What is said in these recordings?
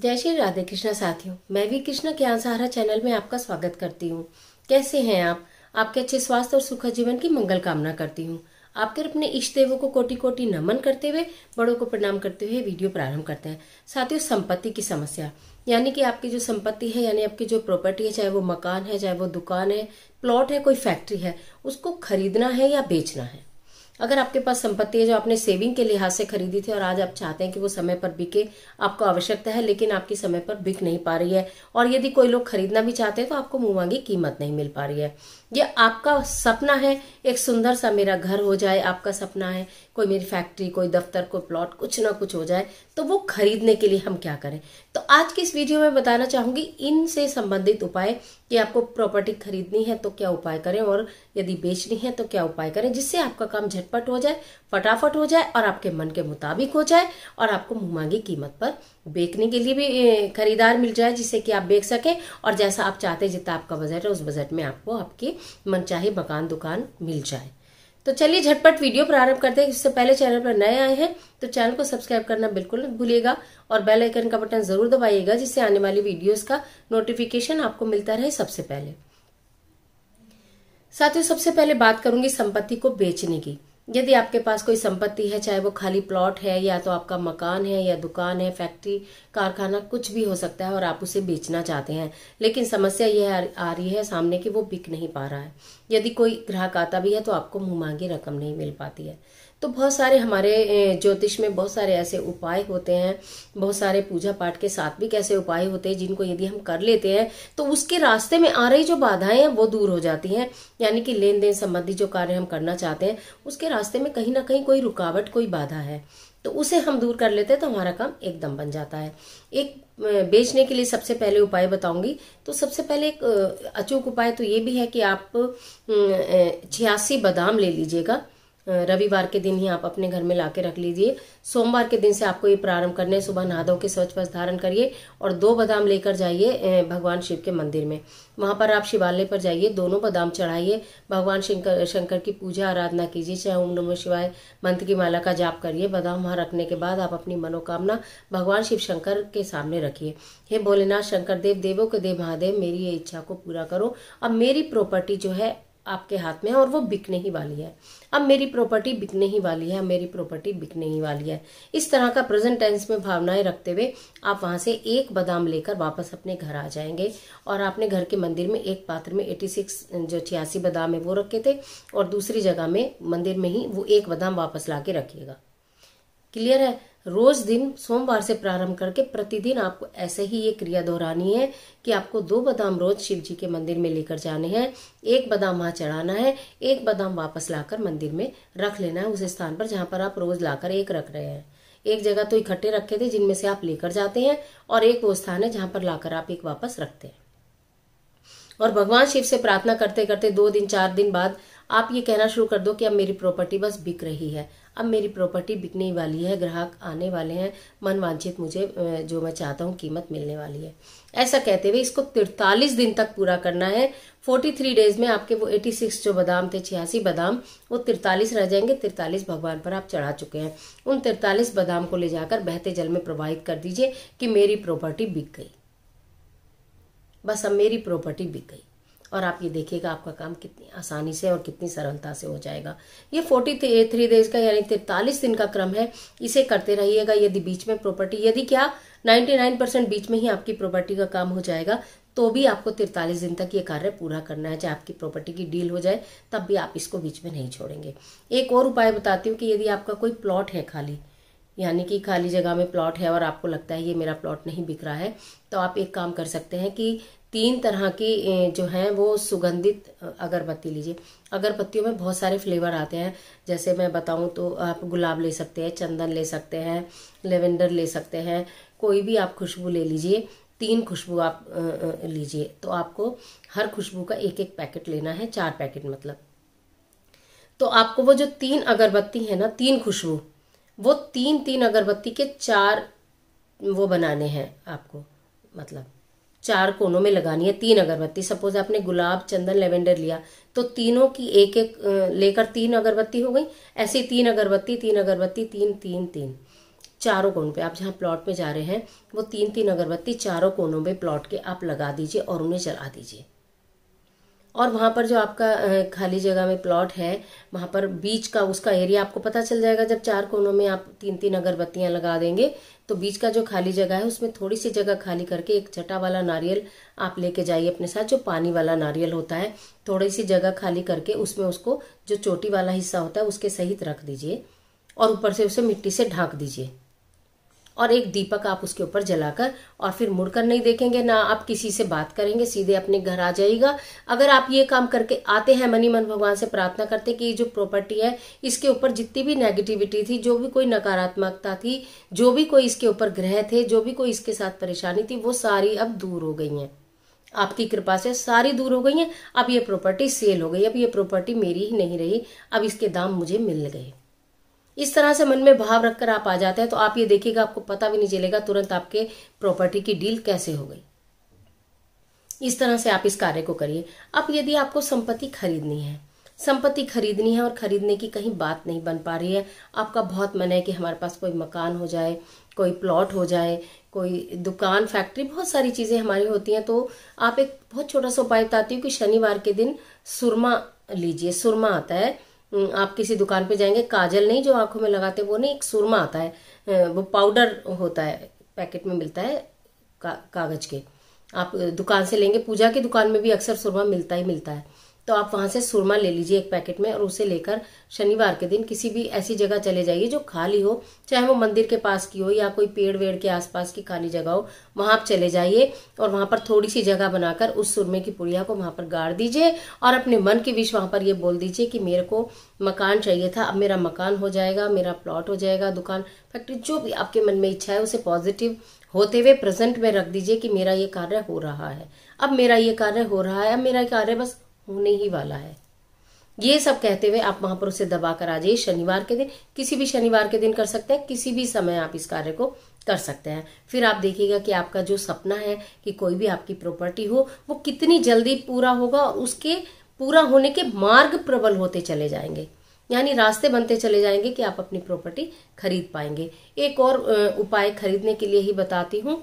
जय श्री राधे कृष्णा साथियों मैं भी कृष्णा ज्ञान सहारा चैनल में आपका स्वागत करती हूँ कैसे हैं आप आपके अच्छे स्वास्थ्य और सुखद जीवन की मंगल कामना करती हूँ आपके अपने इष्ट देवों को कोटि कोटि नमन करते हुए बड़ों को प्रणाम करते हुए वीडियो प्रारंभ करते हैं साथियों संपत्ति की समस्या यानी कि आपकी जो संपत्ति है यानी आपकी जो प्रॉपर्टी है चाहे वो मकान है चाहे वो दुकान है प्लॉट है कोई फैक्ट्री है उसको खरीदना है या बेचना है अगर आपके पास संपत्ति है जो आपने सेविंग के लिहाज से खरीदी थी और आज आप चाहते हैं कि वो समय पर बिके आपको आवश्यकता है लेकिन आपकी समय पर बिक नहीं पा रही है और यदि कोई लोग खरीदना भी चाहते हैं तो आपको मुंह मांगी कीमत नहीं मिल पा रही है ये आपका सपना है एक सुंदर सा मेरा घर हो जाए आपका सपना है कोई मेरी फैक्ट्री कोई दफ्तर कोई प्लॉट कुछ ना कुछ हो जाए तो वो खरीदने के लिए हम क्या करें तो आज की इस वीडियो में बताना चाहूंगी इनसे संबंधित उपाय कि आपको प्रॉपर्टी खरीदनी है तो क्या उपाय करें और यदि बेचनी है तो क्या उपाय करें जिससे आपका काम झटपट हो जाए फटाफट हो जाए और आपके मन के मुताबिक हो जाए और आपको मांगी कीमत पर बेचने के लिए भी खरीदार मिल जाए जिससे कि आप बेच सकें और जैसा आप चाहते हैं जितना आपका बजट है उस बजट में आपको आपकी मनचाही मकान दुकान मिल जाए तो चलिए झटपट वीडियो प्रारंभ करते हैं इससे पहले चैनल पर नए आए हैं तो चैनल को सब्सक्राइब करना बिल्कुल मत भूलिएगा और बेल आइकन का बटन जरूर दबाइएगा जिससे आने वाली वीडियोस का नोटिफिकेशन आपको मिलता रहे सबसे पहले साथियों सबसे पहले बात करूंगी संपत्ति को बेचने की यदि आपके पास कोई संपत्ति है चाहे वो खाली प्लॉट है या तो आपका मकान है या दुकान है फैक्ट्री कारखाना कुछ भी हो सकता है और आप उसे बेचना चाहते हैं लेकिन समस्या यह आ रही है सामने कि वो बिक नहीं पा रहा है यदि कोई ग्राहक आता भी है तो आपको मुँह मांगी रकम नहीं मिल पाती है तो बहुत सारे हमारे ज्योतिष में बहुत सारे ऐसे उपाय होते हैं बहुत सारे पूजा पाठ के साथ भी कैसे उपाय होते हैं जिनको यदि हम कर लेते हैं तो उसके रास्ते में आ रही जो बाधाएं हैं वो दूर हो जाती हैं यानी कि लेन देन संबंधी जो कार्य हम करना चाहते हैं उसके रास्ते में कहीं ना कहीं कोई रुकावट कोई बाधा है तो उसे हम दूर कर लेते हैं तो हमारा काम एकदम बन जाता है एक बेचने के लिए सबसे पहले उपाय बताऊंगी तो सबसे पहले एक अचूक उपाय तो ये भी है कि आप छियासी बादाम ले लीजिएगा रविवार के दिन ही आप अपने घर में लाके रख लीजिए सोमवार के दिन से आपको ये प्रारंभ करने सुबह नहा धो के स्वच्छ वस्त्र धारण करिए और दो बादाम लेकर जाइए भगवान शिव के मंदिर में वहां पर आप शिवालय पर जाइए दोनों बादाम चढ़ाइए भगवान शंकर शंकर की पूजा आराधना कीजिए चाहे ओम नमः शिवाय मंत्र की माला का जाप करिए बादाम वहां रखने के बाद आप अपनी मनोकामना भगवान शिव शंकर के सामने रखिए हे भोलेनाथ शंकर देव देवों के देव महादेव मेरी ये इच्छा को पूरा करो अब मेरी प्रॉपर्टी जो है आपके हाथ में है और वो बिकने ही वाली है अब मेरी प्रॉपर्टी बिकने ही वाली है मेरी प्रॉपर्टी बिकने ही वाली है इस तरह का प्रेजेंट टेंस में भावनाएं रखते हुए आप वहां से एक बादाम लेकर वापस अपने घर आ जाएंगे और आपने घर के मंदिर में एक पात्र में 86 जो छियासी बादाम है वो रखे थे और दूसरी जगह में मंदिर में ही वो एक बादाम वापस ला के रखिएगा क्लियर है रोज दिन सोमवार से प्रारंभ करके प्रतिदिन आपको ऐसे ही ये क्रिया दोहरानी है कि आपको दो बादाम रोज शिव जी के मंदिर में लेकर जाने हैं एक बादाम वहां चढ़ाना है एक बादाम वापस लाकर मंदिर में रख लेना है उस स्थान पर जहां पर आप रोज लाकर एक रख रहे हैं एक जगह तो इकट्ठे रखे थे जिनमें से आप लेकर जाते हैं और एक वो स्थान है जहां पर लाकर आप एक वापस रखते हैं और भगवान शिव से प्रार्थना करते करते दो दिन चार दिन बाद आप ये कहना शुरू कर दो कि अब मेरी प्रॉपर्टी बस बिक रही है अब मेरी प्रॉपर्टी बिकने वाली है ग्राहक आने वाले हैं मन वांछित मुझे जो मैं चाहता हूँ कीमत मिलने वाली है ऐसा कहते हुए इसको तिरतालीस दिन तक पूरा करना है फोर्टी थ्री डेज में आपके वो एटी सिक्स जो बादाम थे छियासी बादाम वो तिरतालीस रह जाएंगे तिरतालीस भगवान पर आप चढ़ा चुके हैं उन तिरतालीस बादाम को ले जाकर बहते जल में प्रवाहित कर दीजिए कि मेरी प्रॉपर्टी बिक गई बस अब मेरी प्रॉपर्टी बिक गई और आप ये देखिएगा आपका काम कितनी आसानी से और कितनी सरलता से हो जाएगा ये फोर्टी थ्री डेज का यानी तिरतालीस दिन का क्रम है इसे करते रहिएगा यदि बीच में प्रॉपर्टी यदि क्या नाइन परसेंट बीच में ही आपकी प्रॉपर्टी का काम हो जाएगा तो भी आपको तिरतालीस दिन तक ये कार्य पूरा करना है चाहे आपकी प्रॉपर्टी की डील हो जाए तब भी आप इसको बीच में नहीं छोड़ेंगे एक और उपाय बताती हूँ कि यदि आपका कोई प्लॉट है खाली यानी कि खाली जगह में प्लॉट है और आपको लगता है ये मेरा प्लॉट नहीं बिक रहा है तो आप एक काम कर सकते हैं कि तीन तरह की जो है वो सुगंधित अगरबत्ती लीजिए अगरबत्तियों में बहुत सारे फ्लेवर आते हैं जैसे मैं बताऊं तो आप गुलाब ले सकते हैं चंदन ले सकते हैं लेवेंडर ले सकते हैं कोई भी आप खुशबू ले लीजिए तीन खुशबू आप लीजिए तो आपको हर खुशबू का एक एक पैकेट लेना है चार पैकेट मतलब तो आपको वो जो तीन अगरबत्ती है ना तीन खुशबू वो तीन तीन अगरबत्ती के चार वो बनाने हैं आपको मतलब चार कोनों में लगानी है तीन अगरबत्ती सपोज आपने गुलाब चंदन लेवेंडर लिया तो तीनों की एक एक लेकर तीन अगरबत्ती हो गई ऐसी तीन अगरबत्ती तीन अगरबत्ती तीन तीन तीन चारों कोनों पे आप जहाँ प्लॉट में जा रहे हैं वो तीन तीन अगरबत्ती चारों कोनों पे प्लॉट के आप लगा दीजिए और उन्हें जला दीजिए और वहाँ पर जो आपका खाली जगह में प्लॉट है वहाँ पर बीच का उसका एरिया आपको पता चल जाएगा जब चार कोनों में आप तीन तीन अगरबत्तियाँ लगा देंगे तो बीच का जो खाली जगह है उसमें थोड़ी सी जगह खाली करके एक छटा वाला नारियल आप लेके जाइए अपने साथ जो पानी वाला नारियल होता है थोड़ी सी जगह खाली करके उसमें उसको जो चोटी वाला हिस्सा होता है उसके सहित रख दीजिए और ऊपर से उसे मिट्टी से ढाँक दीजिए और एक दीपक आप उसके ऊपर जलाकर और फिर मुड़कर नहीं देखेंगे ना आप किसी से बात करेंगे सीधे अपने घर आ जाएगा अगर आप ये काम करके आते हैं मनी मन भगवान से प्रार्थना करते कि ये जो प्रॉपर्टी है इसके ऊपर जितनी भी नेगेटिविटी थी जो भी कोई नकारात्मकता थी जो भी कोई इसके ऊपर ग्रह थे जो भी कोई इसके साथ परेशानी थी वो सारी अब दूर हो गई है आपकी कृपा से सारी दूर हो गई है अब ये प्रॉपर्टी सेल हो गई अब ये प्रॉपर्टी मेरी ही नहीं रही अब इसके दाम मुझे मिल गए इस तरह से मन में भाव रखकर आप आ जाते हैं तो आप ये देखिएगा आपको पता भी नहीं चलेगा तुरंत आपके प्रॉपर्टी की डील कैसे हो गई इस तरह से आप इस कार्य को करिए अब यदि आपको संपत्ति खरीदनी है संपत्ति खरीदनी है और खरीदने की कहीं बात नहीं बन पा रही है आपका बहुत मन है कि हमारे पास कोई मकान हो जाए कोई प्लॉट हो जाए कोई दुकान फैक्ट्री बहुत सारी चीज़ें हमारी होती हैं तो आप एक बहुत छोटा सा उपाय बताती हूँ कि शनिवार के दिन सुरमा लीजिए सुरमा आता है हम्म, आप किसी दुकान पे जाएंगे काजल नहीं जो आंखों में लगाते वो नहीं एक सुरमा आता है वो पाउडर होता है पैकेट में मिलता है का, कागज के आप दुकान से लेंगे पूजा की दुकान में भी अक्सर सुरमा मिलता ही मिलता है तो आप वहां से सुरमा ले लीजिए एक पैकेट में और उसे लेकर शनिवार के दिन किसी भी ऐसी जगह चले जाइए जो खाली हो चाहे वो मंदिर के पास की हो या कोई पेड़ वेड़ के आसपास की खाली जगह हो वहां आप चले जाइए और वहां पर थोड़ी सी जगह बनाकर उस सुरमे की पुड़िया को वहां पर गाड़ दीजिए और अपने मन की विश वहां पर ये बोल दीजिए कि मेरे को मकान चाहिए था अब मेरा मकान हो जाएगा मेरा प्लॉट हो जाएगा दुकान फैक्ट्री जो भी आपके मन में इच्छा है उसे पॉजिटिव होते हुए प्रेजेंट में रख दीजिए कि मेरा ये कार्य हो रहा है अब मेरा ये कार्य हो रहा है अब मेरा कार्य बस होने ही वाला है ये सब कहते हुए आप महापुरुष से दबा कर आ जाइए शनिवार के दिन किसी भी शनिवार के दिन कर सकते हैं किसी भी समय आप इस कार्य को कर सकते हैं फिर आप देखिएगा कि आपका जो सपना है कि कोई भी आपकी प्रॉपर्टी हो वो कितनी जल्दी पूरा होगा और उसके पूरा होने के मार्ग प्रबल होते चले जाएंगे यानी रास्ते बनते चले जाएंगे कि आप अपनी प्रॉपर्टी खरीद पाएंगे एक और उपाय खरीदने के लिए ही बताती हूँ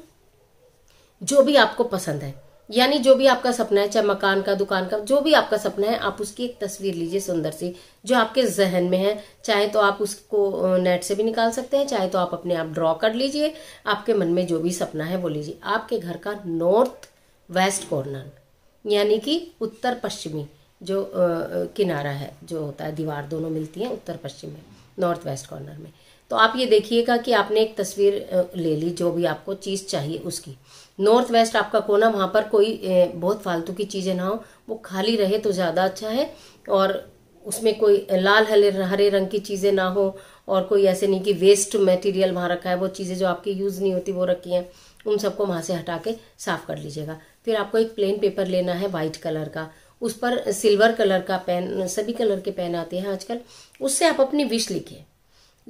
जो भी आपको पसंद है यानी जो भी आपका सपना है चाहे मकान का दुकान का जो भी आपका सपना है आप उसकी एक तस्वीर लीजिए सुंदर सी जो आपके जहन में है चाहे तो आप उसको नेट से भी निकाल सकते हैं चाहे तो आप अपने आप ड्रॉ कर लीजिए आपके मन में जो भी सपना है वो लीजिए आपके घर का नॉर्थ वेस्ट कॉर्नर यानी कि उत्तर पश्चिमी जो किनारा है जो होता है दीवार दोनों मिलती हैं उत्तर पश्चिम में नॉर्थ वेस्ट कॉर्नर में तो आप ये देखिएगा कि आपने एक तस्वीर ले ली जो भी आपको चीज़ चाहिए उसकी नॉर्थ वेस्ट आपका कोना वहाँ पर कोई बहुत फालतू की चीज़ें ना हो वो खाली रहे तो ज़्यादा अच्छा है और उसमें कोई लाल हले हरे रंग की चीज़ें ना हो और कोई ऐसे नहीं कि वेस्ट मटेरियल वहाँ रखा है वो चीज़ें जो आपकी यूज़ नहीं होती वो रखी हैं उन सबको वहाँ से हटा के साफ़ कर लीजिएगा फिर आपको एक प्लेन पेपर लेना है वाइट कलर का उस पर सिल्वर कलर का पेन सभी कलर के पेन आते हैं आजकल उससे आप अपनी विश लिखिए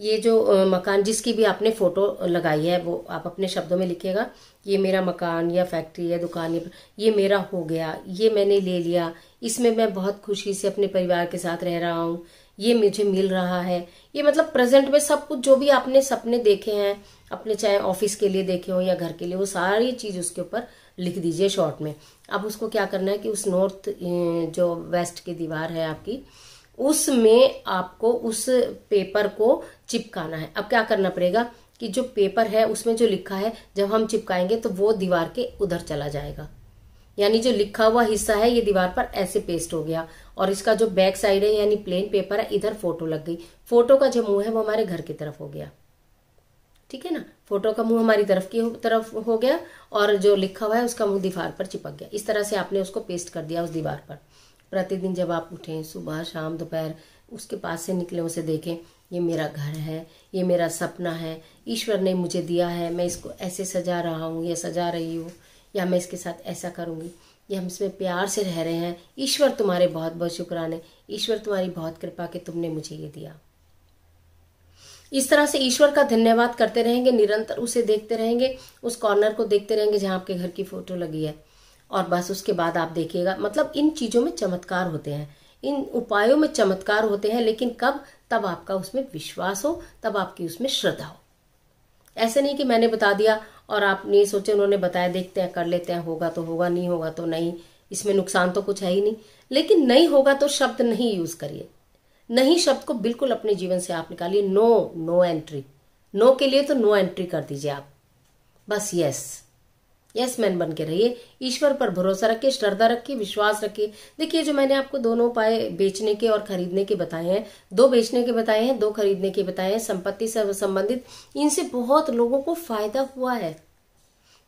ये जो मकान जिसकी भी आपने फ़ोटो लगाई है वो आप अपने शब्दों में लिखिएगा ये मेरा मकान या फैक्ट्री या दुकान या ये मेरा हो गया ये मैंने ले लिया इसमें मैं बहुत खुशी से अपने परिवार के साथ रह रहा हूँ ये मुझे मिल रहा है ये मतलब प्रेजेंट में सब कुछ जो भी आपने सपने देखे हैं अपने चाहे ऑफिस के लिए देखे हो या घर के लिए वो सारी चीज़ उसके ऊपर लिख दीजिए शॉर्ट में अब उसको क्या करना है कि उस नॉर्थ जो वेस्ट की दीवार है आपकी उसमें आपको उस पेपर को चिपकाना है अब क्या करना पड़ेगा कि जो पेपर है उसमें जो लिखा है जब हम चिपकाएंगे तो वो दीवार के उधर चला जाएगा यानी जो लिखा हुआ हिस्सा है ये दीवार पर ऐसे पेस्ट हो गया और इसका जो बैक साइड है यानी प्लेन पेपर है इधर फोटो लग गई फोटो का जो मुंह है वो हमारे घर की तरफ हो गया ठीक है ना फोटो का मुंह हमारी तरफ की तरफ हो गया और जो लिखा हुआ है उसका मुंह दीवार पर चिपक गया इस तरह से आपने उसको पेस्ट कर दिया उस दीवार पर प्रतिदिन जब आप उठें सुबह शाम दोपहर उसके पास से निकलें उसे देखें ये मेरा घर है ये मेरा सपना है ईश्वर ने मुझे दिया है मैं इसको ऐसे सजा रहा हूँ या सजा रही हूँ या मैं इसके साथ ऐसा करूँगी ये हम इसमें प्यार से रह रहे हैं ईश्वर तुम्हारे बहुत बहुत शुक्राने ईश्वर तुम्हारी बहुत कृपा कि तुमने मुझे ये दिया इस तरह से ईश्वर का धन्यवाद करते रहेंगे निरंतर उसे देखते रहेंगे उस कॉर्नर को देखते रहेंगे जहाँ आपके घर की फोटो लगी है और बस उसके बाद आप देखिएगा मतलब इन चीज़ों में चमत्कार होते हैं इन उपायों में चमत्कार होते हैं लेकिन कब तब आपका उसमें विश्वास हो तब आपकी उसमें श्रद्धा हो ऐसे नहीं कि मैंने बता दिया और आपने सोचे उन्होंने बताया देखते हैं कर लेते हैं होगा तो होगा नहीं होगा तो नहीं इसमें नुकसान तो कुछ है ही नहीं लेकिन नहीं होगा तो शब्द नहीं यूज करिए नहीं शब्द को बिल्कुल अपने जीवन से आप निकालिए नो नो एंट्री नो के लिए तो नो एंट्री कर दीजिए आप बस यस यस मैन बन के रहिए ईश्वर पर भरोसा रखिए श्रद्धा रखिए विश्वास रखिए देखिए जो मैंने आपको दोनों उपाय बेचने के और खरीदने के बताए हैं दो बेचने के बताए हैं दो खरीदने के बताए हैं संपत्ति से संबंधित इनसे बहुत लोगों को फायदा हुआ है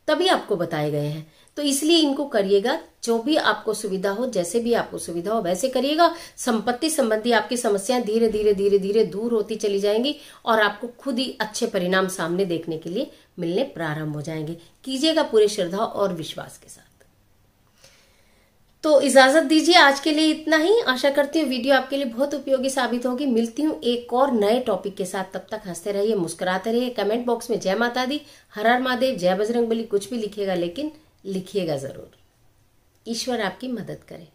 तभी आपको बताए गए हैं तो इसलिए इनको करिएगा जो भी आपको सुविधा हो जैसे भी आपको सुविधा हो वैसे करिएगा संपत्ति संबंधी आपकी समस्याएं धीरे धीरे धीरे धीरे दूर होती चली जाएंगी और आपको खुद ही अच्छे परिणाम सामने देखने के लिए मिलने प्रारंभ हो जाएंगे कीजिएगा पूरे श्रद्धा और विश्वास के साथ तो इजाजत दीजिए आज के लिए इतना ही आशा करती हूँ वीडियो आपके लिए बहुत उपयोगी साबित होगी मिलती हूँ एक और नए टॉपिक के साथ तब तक हंसते रहिए मुस्कुराते रहिए कमेंट बॉक्स में जय माता दी हर हर महादेव जय बजरंग कुछ भी लिखेगा लेकिन लिखिएगा ज़रूर ईश्वर आपकी मदद करे